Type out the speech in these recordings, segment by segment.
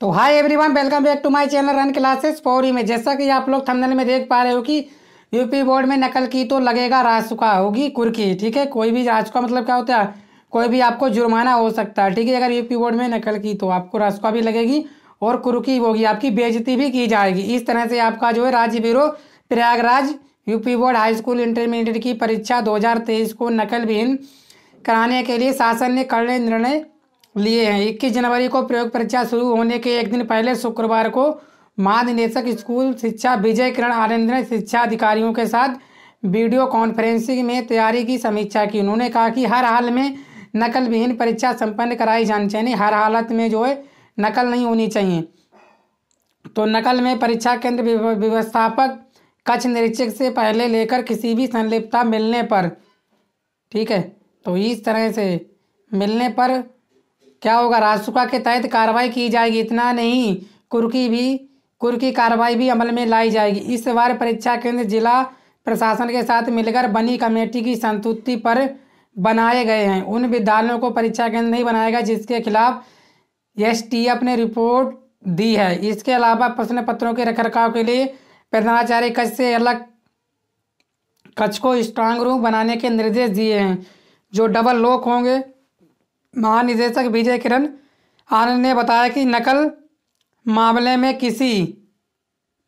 तो hi everyone welcome back to my channel run classes for में जैसा कि आप लोग थंबनेल में देख पा रहे हो कि यूपी बोर्ड में नकल की तो लगेगा रासुका होगी कुर्की ठीक है कोई भी रासुका मतलब क्या होता है कोई भी आपको जुर्माना हो सकता है ठीक है अगर यूपी बोर्ड में नकल की तो आपको रासुका भी लगेगी और कुर्की होगी आपकी बेजती भी की जाएगी इस तरह से आपका जो है राज्य bureau Prayagraj UP board high school intermediate की परीक्षा दो को नकल विहीन कराने के लिए शासन ने कड़े निर्णय लिए हैं इक्कीस जनवरी को प्रयोग परीक्षा शुरू होने के एक दिन पहले शुक्रवार को महानिदेशक स्कूल शिक्षा विजय किरण आनंद ने शिक्षा अधिकारियों के साथ वीडियो कॉन्फ्रेंसिंग में तैयारी की समीक्षा की उन्होंने कहा कि हर हाल में नकल विहीन परीक्षा संपन्न कराई जानी चाहिए हर हालत में जो है नकल नहीं होनी चाहिए तो नकल में परीक्षा केंद्र व्यवस्थापक कक्ष निरीक्षक से पहले लेकर किसी भी संलिप्तता मिलने पर ठीक है तो इस तरह से मिलने पर क्या होगा रासुका के तहत कार्रवाई की जाएगी इतना नहीं कुर्की भी कुर्की कार्रवाई भी अमल में लाई जाएगी इस बार परीक्षा केंद्र जिला प्रशासन के साथ मिलकर बनी कमेटी की संतुष्टि पर बनाए गए हैं उन विद्यालयों को परीक्षा केंद्र नहीं बनाएगा जिसके खिलाफ एस ने रिपोर्ट दी है इसके अलावा प्रश्न पत्रों के रखरखाव के लिए प्रधानाचार्य कच्छ से अलग कच्छ को स्ट्रांग रूम बनाने के निर्देश दिए हैं जो डबल लॉक होंगे महानिदेशक विजय किरण आनंद ने बताया कि नकल मामले में किसी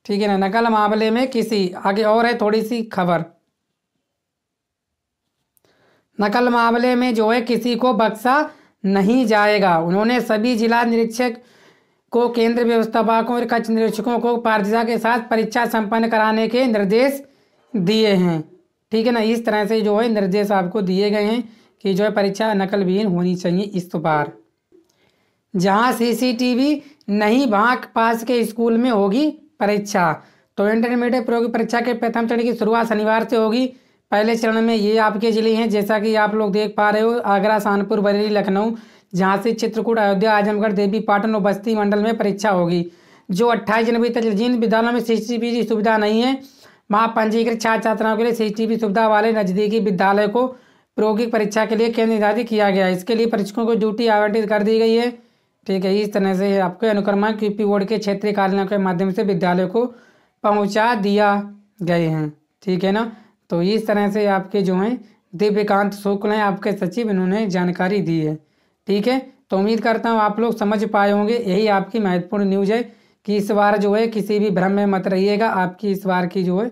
ठीक है ना नकल मामले में किसी आगे और है थोड़ी सी खबर नकल मामले में जो है किसी को बक्सा नहीं जाएगा उन्होंने सभी जिला निरीक्षक को केंद्र व्यवस्थापकों और कच्छ निरीक्षकों को पारदर्शिता के साथ परीक्षा संपन्न कराने के निर्देश दिए हैं ठीक है ना इस तरह से जो है निर्देश आपको दिए गए हैं कि जो है परीक्षा नकल विहीन होनी चाहिए इस तो बार जहाँ सीसीटीवी नहीं वहाँ पास के स्कूल में होगी परीक्षा तो इंटरमीडिएट प्रयोग परीक्षा के प्रथम चरण की शुरुआत शनिवार से होगी पहले चरण में ये आपके जिले हैं जैसा कि आप लोग देख पा रहे हो आगरा सहानपुर बरेली लखनऊ झांसी चित्रकूट अयोध्या आजमगढ़ देवी पाटन और बस्ती मंडल में परीक्षा होगी जो 28 जनवरी तक जिन विद्यालयों में सीसीटीवी की सुविधा नहीं है वहाँ पंजीकृत छात्र छात्राओं के लिए सीसीटीवी सुविधा वाले नज़दीकी विद्यालय को प्रयोगिक परीक्षा के लिए केंद्र निर्धारित किया गया इसके लिए परीक्षकों को ड्यूटी आवंटित कर दी गई है ठीक है इस तरह से आपके अनुक्रमा क्यूपी बोर्ड के क्षेत्रीय कार्यालय के माध्यम से विद्यालय को पहुंचा दिया गए हैं ठीक है ना तो इस तरह से आपके जो हैं दिव्यकांत शुक्ल हैं आपके सचिव इन्होंने जानकारी दी है ठीक है तो उम्मीद करता हूँ आप लोग समझ पाए होंगे यही आपकी महत्वपूर्ण न्यूज है कि इस बार जो है किसी भी भ्रम में मत रहिएगा आपकी इस बार की जो है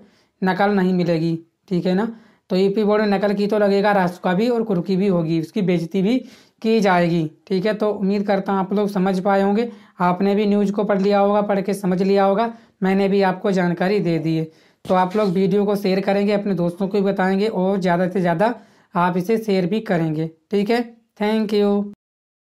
नकल नहीं मिलेगी ठीक है ना तो पी बोर्ड में नकल की तो लगेगा राष्ट्र का भी और कुर्की भी होगी उसकी बेजती भी की जाएगी ठीक है तो उम्मीद करता हूँ आप लोग समझ पाए होंगे आपने भी न्यूज़ को पढ़ लिया होगा पढ़ के समझ लिया होगा मैंने भी आपको जानकारी दे दी है तो आप लोग वीडियो को शेयर करेंगे अपने दोस्तों को भी बताएंगे और ज़्यादा से ज़्यादा आप इसे शेयर भी करेंगे ठीक है थैंक यू